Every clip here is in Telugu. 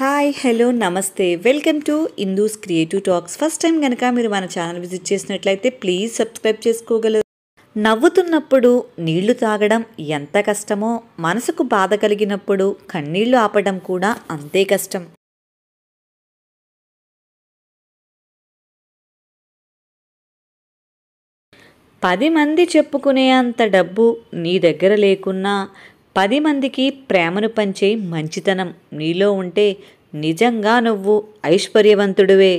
హాయ్ హలో నమస్తే welcome to Indu's creative talks first time కనుక మీరు మన ఛానల్ విజిట్ చేసినట్లయితే ప్లీజ్ సబ్స్క్రైబ్ చేసుకోగలరు నవ్వుతున్నప్పుడు నీళ్లు తాగడం ఎంత కష్టమో మనసుకు బాధ కలిగినప్పుడు కన్నీళ్లు ఆపడం కూడా అంతే కష్టం పది మంది చెప్పుకునే అంత డబ్బు నీ దగ్గర లేకున్నా పది మందికి ప్రేమను పంచే మంచితనం నీలో ఉంటే నిజంగా నువ్వు ఐశ్వర్యవంతుడివే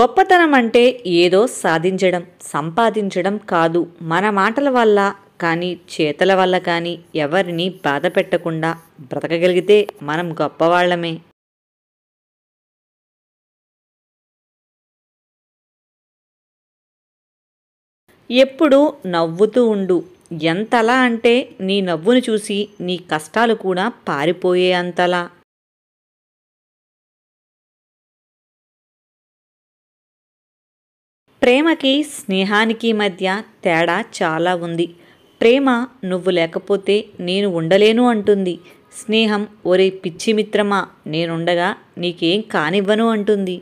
గొప్పతనం అంటే ఏదో సాధించడం సంపాదించడం కాదు మన మాటల వల్ల కానీ చేతల వల్ల కానీ ఎవరిని బాధ పెట్టకుండా బ్రతకగలిగితే మనం గొప్పవాళ్లమే ఎప్పుడూ నవ్వుతూ ఉండు ఎంతలా అంటే నీ నవ్వును చూసి నీ కష్టాలు కూడా పారిపోయే అంతలా ప్రేమకి స్నేహానికి మధ్య తేడా చాలా ఉంది ప్రేమ నువ్వు లేకపోతే నేను ఉండలేను అంటుంది స్నేహం ఒరే పిచ్చి మిత్రమా నేనుండగా నీకేం కానివ్వను అంటుంది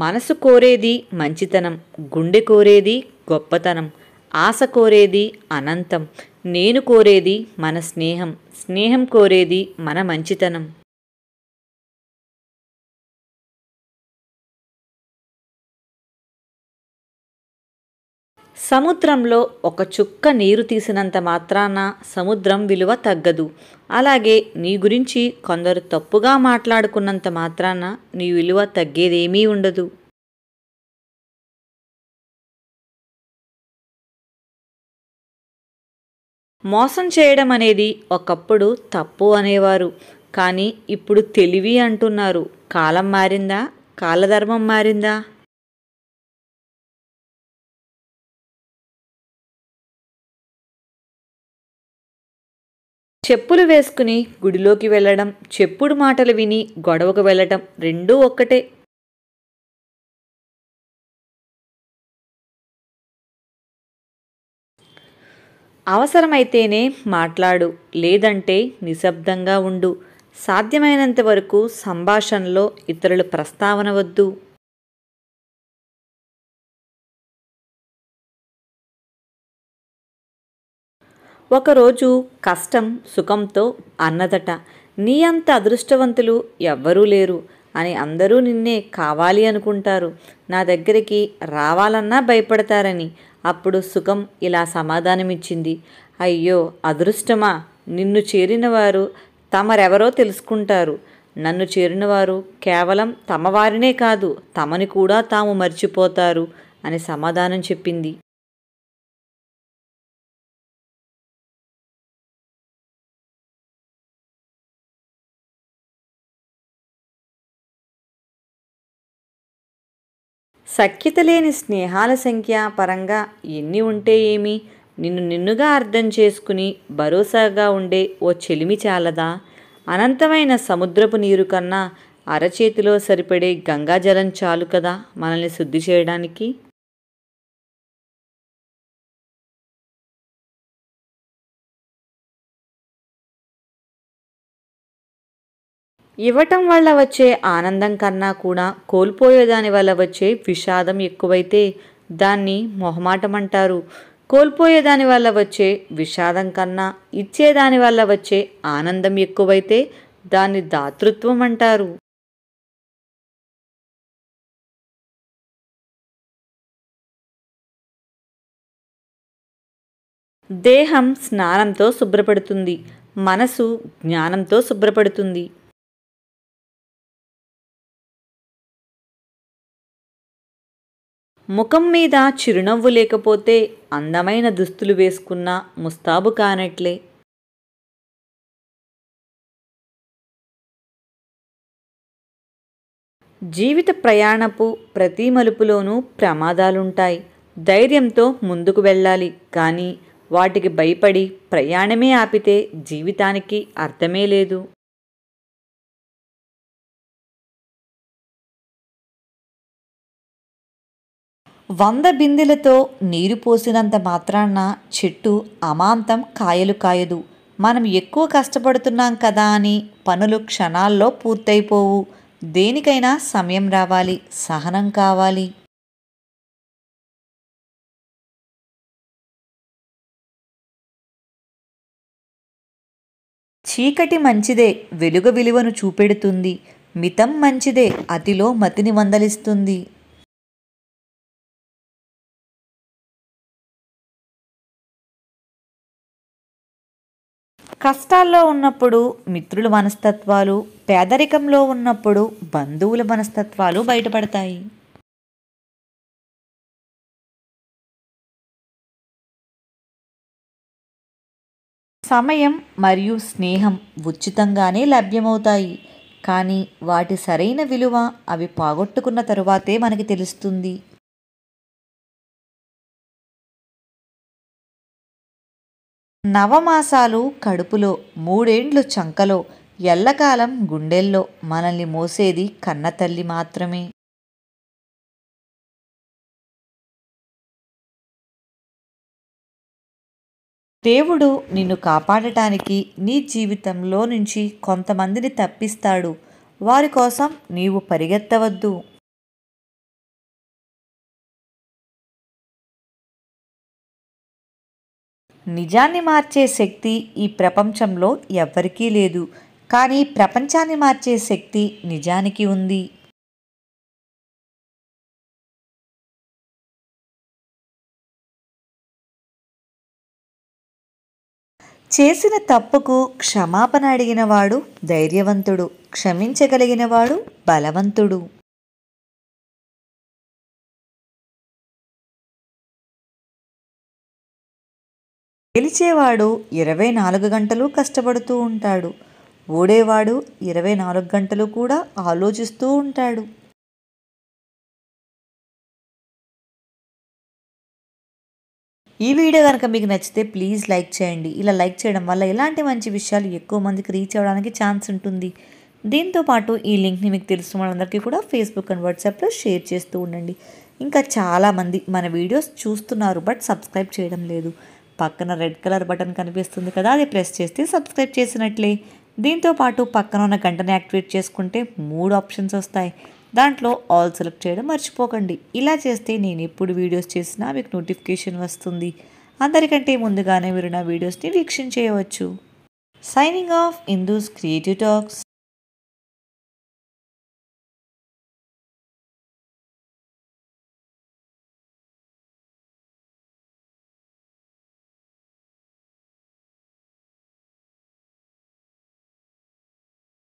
మనసు కోరేది మంచితనం గుండె కోరేది గొప్పతనం ఆశ కోరేది అనంతం నేను కోరేది మన స్నేహం స్నేహం కోరేది మన మంచితనం సముద్రంలో ఒక చుక్క నీరు తీసినంత మాత్రాన సముద్రం విలువ తగ్గదు అలాగే నీ గురించి కొందరు తప్పుగా మాట్లాడుకున్నంత మాత్రాన నీ విలువ తగ్గేదేమీ ఉండదు మోసం చేయడం అనేది ఒకప్పుడు తప్పు అనేవారు కానీ ఇప్పుడు తెలివి అంటున్నారు కాలం మారిందా కాలధర్మం మారిందా చెప్పులు వేసుకుని గుడిలోకి వెళ్ళడం చెప్పుడు మాటలు విని గొడవకు వెళ్ళడం రెండూ ఒక్కటే అవసరమైతేనే మాట్లాడు లేదంటే నిశ్శబ్దంగా ఉండు సాధ్యమైనంత వరకు సంభాషణలో ఇతరుల ప్రస్తావన వద్దు ఒకరోజు కష్టం సుఖంతో అన్నదట నీ అంత అదృష్టవంతులు ఎవ్వరూ లేరు అని అందరూ నిన్నే కావాలి అనుకుంటారు నా దగ్గరికి రావాలన్నా భయపడతారని అప్పుడు సుఖం ఇలా సమాధానమిచ్చింది అయ్యో అదృష్టమా నిన్ను చేరినవారు తమరెవరో తెలుసుకుంటారు నన్ను చేరినవారు కేవలం తమవారినే కాదు తమని కూడా తాము మర్చిపోతారు అని సమాధానం చెప్పింది సఖ్యత లేని స్నేహాల సంఖ్య పరంగా ఎన్ని ఉంటే ఏమి నిన్ను నిన్నుగా అర్థం చేసుకుని భరోసాగా ఉండే ఓ చెలిమి చాలదా అనంతమైన సముద్రపు నీరు కన్నా అరచేతిలో సరిపడే గంగాజలం చాలు కదా మనల్ని శుద్ధి చేయడానికి ఇవ్వటం వల్ల వచ్చే ఆనందం కన్నా కూడా కోల్పోయేదాని వల్ల వచ్చే విషాదం ఎక్కువైతే దాన్ని మొహమాటం అంటారు కోల్పోయేదాని వల్ల వచ్చే విషాదం కన్నా ఇచ్చేదాని వల్ల వచ్చే ఆనందం ఎక్కువైతే దాన్ని దాతృత్వం అంటారు దేహం స్నానంతో శుభ్రపడుతుంది మనసు జ్ఞానంతో శుభ్రపడుతుంది ముఖం మీద చిరునవ్వు లేకపోతే అందమైన దుస్తులు వేసుకున్న ముస్తాబు కానట్లే జీవిత ప్రయాణపు ప్రతి మలుపులోనూ ప్రమాదాలుంటాయి ధైర్యంతో ముందుకు వెళ్ళాలి కానీ వాటికి భయపడి ప్రయాణమే ఆపితే జీవితానికి అర్థమే లేదు వంద బిందెలతో నీరు పోసినంత మాత్రాన చెట్టు అమాంతం కాయలు కాయదు మనం ఎక్కువ కష్టపడుతున్నాం కదా అని పనులు క్షణాల్లో పూర్తయిపోవు దేనికైనా సమయం రావాలి సహనం కావాలి చీకటి మంచిదే వెలుగు విలువను చూపెడుతుంది మితం మంచిదే అతిలో మతిని వందలిస్తుంది కష్టాల్లో ఉన్నప్పుడు మిత్రుల మనస్తత్వాలు పేదరికంలో ఉన్నప్పుడు బంధువుల మనస్తత్వాలు బయటపడతాయి సమయం మరియు స్నేహం ఉచితంగానే లభ్యమవుతాయి కానీ వాటి సరైన విలువ అవి పోగొట్టుకున్న తరువాతే మనకి తెలుస్తుంది నవమాసాలు కడుపులో మూడేండ్లు చంకలో ఎల్లకాలం గుండెల్లో మనల్ని మోసేది కన్నతల్లి మాత్రమే దేవుడు నిన్ను కాపాడటానికి నీ జీవితంలో నుంచి కొంతమందిని తప్పిస్తాడు వారి కోసం నీవు పరిగెత్తవద్దు నిజాన్ని మార్చే శక్తి ఈ ప్రపంచంలో ఎవ్వరికీ లేదు కానీ ప్రపంచాన్ని మార్చే శక్తి నిజానికి ఉంది చేసిన తప్పుకు క్షమాపణ అడిగినవాడు ధైర్యవంతుడు క్షమించగలిగినవాడు బలవంతుడు గెలిచేవాడు ఇరవై నాలుగు గంటలు కష్టపడుతూ ఉంటాడు ఓడేవాడు ఇరవై నాలుగు గంటలు కూడా ఆలోచిస్తూ ఉంటాడు ఈ వీడియో కనుక మీకు నచ్చితే ప్లీజ్ లైక్ చేయండి ఇలా లైక్ చేయడం వల్ల ఇలాంటి మంచి విషయాలు ఎక్కువ మందికి రీచ్ అవ్వడానికి ఛాన్స్ ఉంటుంది దీంతోపాటు ఈ లింక్ని మీకు తెలుసు వాళ్ళందరికీ కూడా ఫేస్బుక్ అండ్ వాట్సాప్లో షేర్ చేస్తూ ఉండండి ఇంకా చాలామంది మన వీడియోస్ చూస్తున్నారు బట్ సబ్స్క్రైబ్ చేయడం లేదు పక్కన రెడ్ కలర్ బటన్ కనిపిస్తుంది కదా అది ప్రెస్ చేస్తే సబ్స్క్రైబ్ చేసినట్లే దీంతో పాటు పక్కన ఉన్న గంటని యాక్టివేట్ చేసుకుంటే మూడు ఆప్షన్స్ వస్తాయి దాంట్లో ఆల్ సెలెక్ట్ చేయడం మర్చిపోకండి ఇలా చేస్తే నేను ఎప్పుడు వీడియోస్ చేసినా మీకు నోటిఫికేషన్ వస్తుంది అందరికంటే ముందుగానే మీరు నా వీడియోస్ని వీక్షించేయవచ్చు signing off Indu's creative talks